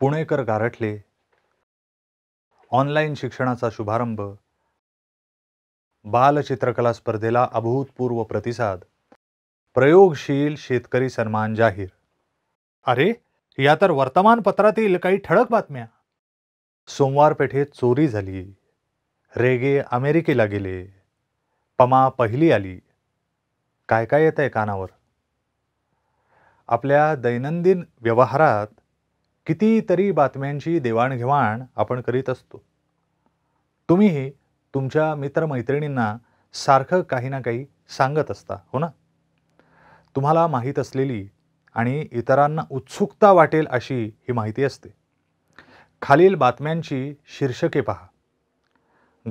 पुणेकर गारठले online शिक्षणाचा शुभारंभ बालचित्रकला स्पर्धेला अभूतपूर्व प्रतिसाद प्रयोगशील शेतकरी सन्मान जाहीर अरे या तर वर्तमानपत्रातील काही ठळक बातम्या सोमवार पेठेत चोरी झाली रेगे अमेरिकेला गेले पमा पहिली आली काय काय येत आहे कानावर आपल्या दैनंदिन व्यवहारात कितीतरी बातम्यांची देवाणघेवाण आपण करीत असतो तुम्हीही तुमच्या मित्रमैत्रिणींना सारखं काही ना काही सांगत असता हो ना तुम्हाला माहीत असलेली आणि इतरांना उत्सुकता वाटेल अशी ही माहिती असते खालील बातम्यांची शीर्षके पहा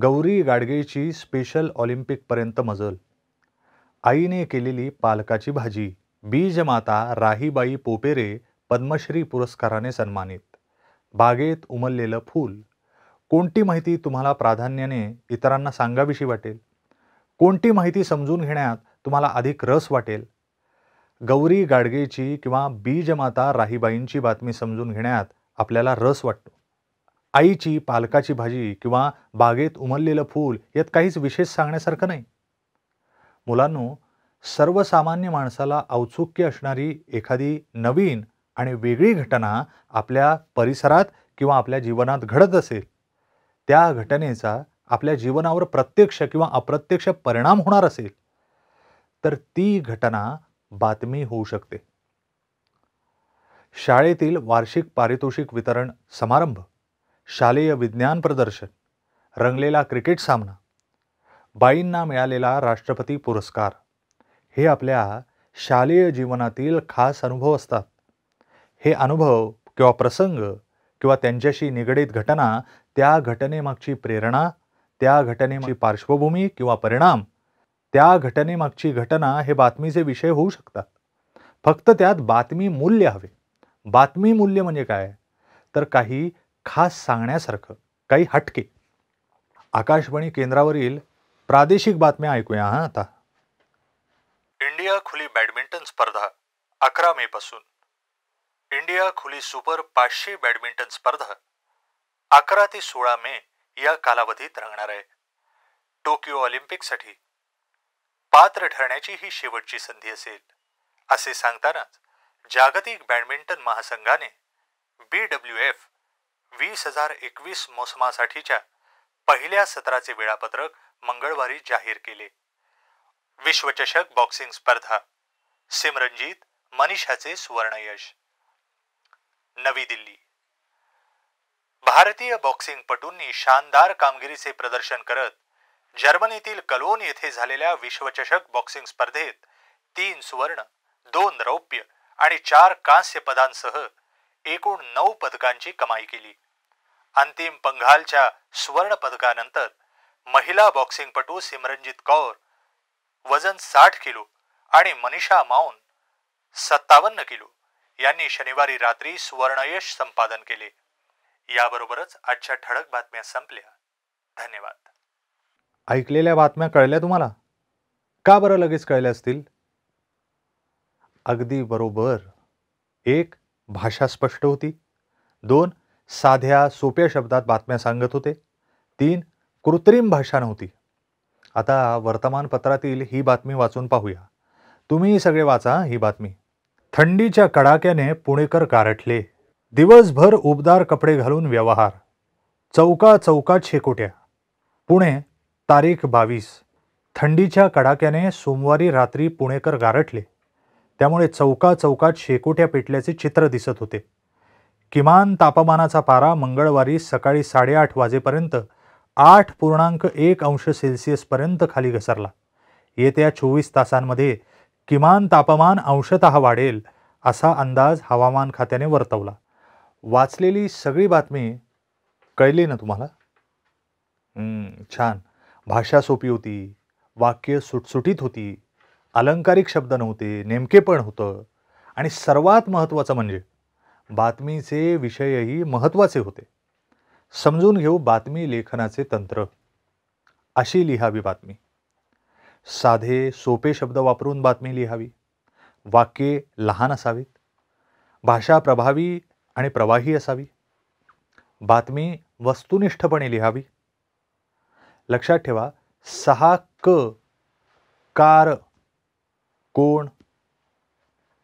गौरी गाडगेची स्पेशल ऑलिम्पिकपर्यंत मजल आईने केलेली पालकाची भाजी बीजमाता राहीबाई पोपेरे पद्मश्री पुरस्काराने सन्मानित बागेत उमललेलं फूल कोणती माहिती तुम्हाला प्राधान्याने इतरांना सांगावीशी वाटेल कोणती माहिती समजून घेण्यात तुम्हाला अधिक रस वाटेल गौरी गाडगेची किंवा बीजमाता राहीबाईंची बातमी समजून घेण्यात आपल्याला रस वाटतो आईची पालकाची भाजी किंवा बागेत उमललेलं फूल यात काहीच विशेष सांगण्यासारखं नाही मुलांनो सर्वसामान्य माणसाला औत्सुक्य असणारी एखादी नवीन आणि वेगळी घटना आपल्या परिसरात किंवा आपल्या जीवनात घडत असेल त्या घटनेचा आपल्या जीवनावर प्रत्यक्ष किंवा अप्रत्यक्ष परिणाम होणार असेल तर ती घटना बातमी होऊ शकते शाळेतील वार्षिक पारितोषिक वितरण समारंभ शालेय विज्ञान प्रदर्शन रंगलेला क्रिकेट सामना बाईंना मिळालेला राष्ट्रपती पुरस्कार हे आपल्या शालेय जीवनातील खास अनुभव असतात हे अनुभव किंवा प्रसंग किंवा त्यांच्याशी निगडित घटना त्या घटनेमागची प्रेरणा त्या घटनेमागची पार्श्वभूमी किंवा परिणाम त्या घटनेमागची घटना हे बातमीचे विषय होऊ शकतात फक्त त्यात बातमी मूल्य हवे बातमी मूल्य म्हणजे काय तर काही खास सांगण्यासारखं काही हटके आकाशवाणी केंद्रावरील प्रादेशिक बातम्या ऐकूया हा आता इंडिया खुली बॅडमिंटन स्पर्धा अकरा मे पासून इंडिया खुली सुपर पाचशे बॅडमिंटन स्पर्धा अकरा ते सोळा मे या कालावधीत रंगणार आहे टोकियो ऑलिम्पिकसाठी पात्र ठरण्याची ही शेवटची संधी असेल असे सांगतानाच जागतिक बॅडमिंटन महासंघाने बी डब्ल्यू एफ वीस हजार एकवीस मोसमासाठीच्या पहिल्या सत्राचे वेळापत्रक मंगळवारी जाहीर केले विश्वचषक बॉक्सिंग स्पर्धा सिमरनजीत मनीषाचे सुवर्णयश नवी दिल्ली भारतीय बॉक्सिंगपटूंनी शानदार कामगिरीचे प्रदर्शन करत जर्मनीतील कलोन येथे झालेल्या विश्वचषक बॉक्सिंग स्पर्धेत तीन सुवर्ण दोन रौप्य आणि चार कांस्य पदांसह एकूण नऊ पदकांची कमाई केली अंतिम पंघालच्या सुवर्ण पदकानंतर महिला बॉक्सिंगपटू सिमरनजीत कौर वजन साठ किलो आणि मनीषा माऊन सत्तावन्न किलो यांनी शनिवारी रात्री सुवर्णयश संपादन केले याबरोबरच आजच्या ठळक बातम्या संपल्या धन्यवाद ऐकलेल्या बातम्या कळल्या तुम्हाला का बरं लगेच कळल्या असतील अगदी बरोबर एक भाषा स्पष्ट होती दोन साध्या सोप्या शब्दात बातम्या सांगत होते तीन कृत्रिम भाषा नव्हती आता वर्तमानपत्रातील ही बातमी वाचून पाहूया तुम्ही सगळे वाचा ही बातमी थंडीच्या कडाक्याने पुणेकर गारठले दिवसभर उबदार कपडे घालून व्यवहार चौका चौकात शेकोट्या पुणे तारीख बावीस थंडीच्या कडाक्याने सोमवारी रात्री पुणेकर गारठले त्यामुळे चौका चौकात शेकोट्या पेटल्याचे चित्र दिसत होते किमान तापमानाचा पारा मंगळवारी सकाळी साडेआठ वाजेपर्यंत आठ पूर्णांक एक अंश सेल्सिअसपर्यंत खाली घसरला येत्या चोवीस तासांमध्ये किमान तापमान अंशत वाढेल असा अंदाज हवामान खात्याने वर्तवला वाचलेली सगळी बातमी कळली ना तुम्हाला छान भाषा सोपी होती वाक्य सुटसुटीत होती अलंकारिक शब्द नव्हते नेमकेपण होतं आणि सर्वात महत्त्वाचं म्हणजे बातमीचे विषयही महत्त्वाचे होते समजून घेऊ बातमी लेखनाचे तंत्र अशी लिहावी बातमी साधे सोपे शब्द वापरून बातमी लिहावी वाक्ये लहान असावीत भाषा प्रभावी आणि प्रवाही असावी बातमी वस्तुनिष्ठपणे लिहावी लक्षात ठेवा सहा क कार कोण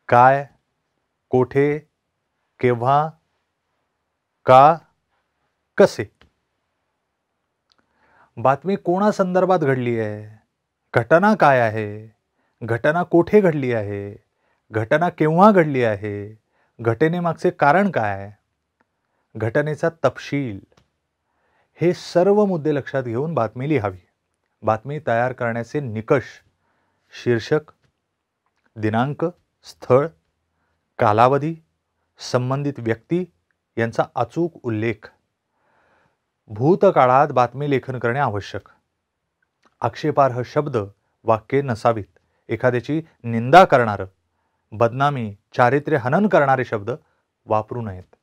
काय कोठे केव्हा का कसे बातमी कोणासंदर्भात घडली आहे घटना काय आहे घटना कोठे घडली आहे घटना केव्हा घडली आहे घटनेमागचे कारण काय घटनेचा तपशील हे सर्व मुद्दे लक्षात घेऊन बातमी लिहावी बातमी तयार करण्याचे निकष शीर्षक दिनांक स्थळ कालावधी संबंधित व्यक्ती यांचा अचूक उल्लेख भूतकाळात बातमी लेखन करणे आवश्यक आक्षेपार्ह शब्द वाक्ये नसावीत एखाद्याची निंदा करणारं बदनामी चारित्र्य हनन करणारे शब्द वापरू नयेत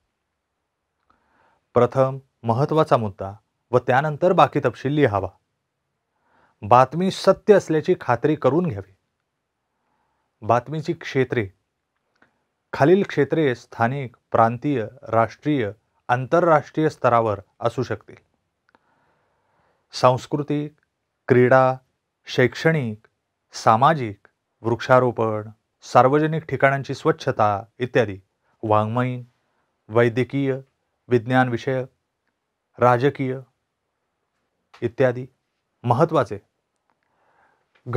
प्रथम महत्वाचा मुद्दा व त्यानंतर बाकी तपशील लिहावा बातमी सत्य असल्याची खात्री करून घ्यावी बातमीची क्षेत्रे खालील क्षेत्रे स्थानिक प्रांतीय राष्ट्रीय आंतरराष्ट्रीय स्तरावर असू शकतील सांस्कृतिक क्रीडा शैक्षणिक सामाजिक वृक्षारोपण सार्वजनिक ठिकाणांची स्वच्छता इत्यादी वाङ्मयीन वैद्यकीय विज्ञानविषयक राजकीय इत्यादी महत्त्वाचे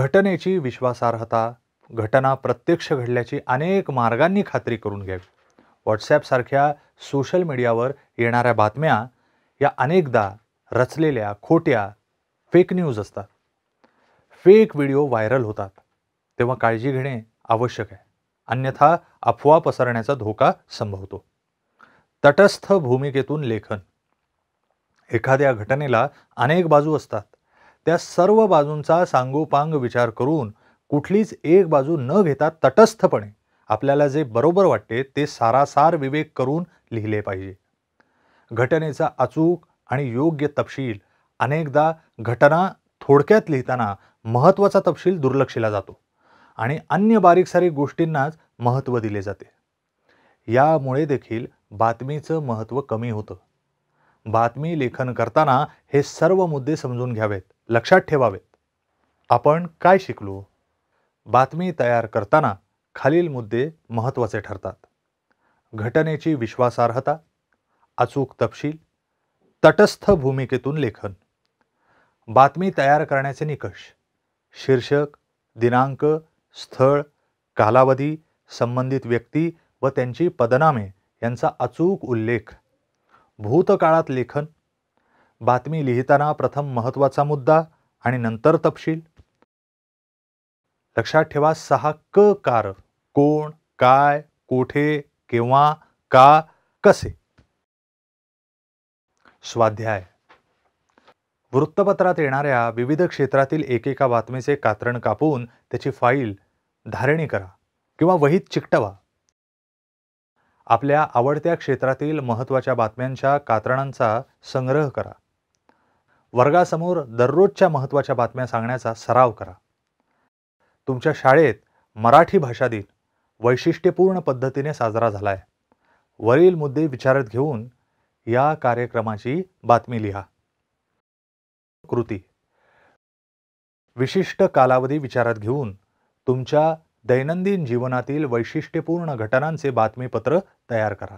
घटनेची विश्वासार्हता घटना प्रत्यक्ष घडल्याची अनेक मार्गांनी खात्री करून घ्यावी व्हॉट्सॲपसारख्या सोशल मीडियावर येणाऱ्या बातम्या या अनेकदा रचलेल्या खोट्या फेक न्यूज असतात फेक व्हिडिओ व्हायरल होतात तेव्हा काळजी घेणे आवश्यक आहे अन्यथा अफवा पसरण्याचा धोका संभवतो तटस्थ भूमिकेतून लेखन एखाद्या घटनेला अनेक बाजू असतात त्या सर्व बाजूंचा सांगोपांग विचार करून कुठलीच एक बाजू न घेता तटस्थपणे आपल्याला जे बरोबर वाटते ते सारासार विवेक करून लिहिले पाहिजे घटनेचा अचूक आणि योग्य तपशील अनेकदा घटना थोडक्यात लिहिताना महत्त्वाचा तपशील दुर्लक्षिला जातो आणि अन्य बारीक सारीक गोष्टींनाच महत्त्व दिले जाते यामुळे देखील बातमीचं महत्त्व कमी होतं बातमी लेखन करताना हे सर्व मुद्दे समजून घ्यावेत लक्षात ठेवावेत आपण काय शिकलो बातमी तयार करताना खालील मुद्दे महत्त्वाचे ठरतात घटनेची विश्वासार्हता अचूक तपशील तटस्थ भूमिकेतून लेखन बातमी तयार करण्याचे निकष शीर्षक दिनांक स्थळ कालावधी संबंधित व्यक्ती व त्यांची पदनामे यांचा अचूक उल्लेख भूतकाळात लेखन बातमी लिहिताना प्रथम महत्त्वाचा मुद्दा आणि नंतर तपशील लक्षात ठेवा सहा क कार कोण काय कोठे केव्हा का कसे स्वाध्याय वृत्तपत्रात येणाऱ्या विविध क्षेत्रातील एकेका बातमीचे कात्रण कापून त्याची फाईल धारणी करा किंवा वहीत चिकटवा आपल्या आवडत्या क्षेत्रातील महत्त्वाच्या बातम्यांच्या कात्रणांचा संग्रह करा वर्गासमोर दररोजच्या महत्त्वाच्या बातम्या सांगण्याचा सराव करा तुमच्या शाळेत मराठी भाषा दिन वैशिष्ट्यपूर्ण पद्धतीने साजरा झाला आहे वरील मुद्दे विचारत घेऊन या कार्यक्रमाची बातमी लिहा कृती विशिष्ट कालावधी विचारात घेऊन तुमच्या दैनंदिन जीवनातील वैशिष्ट्यपूर्ण घटनांचे बातमीपत्र तयार करा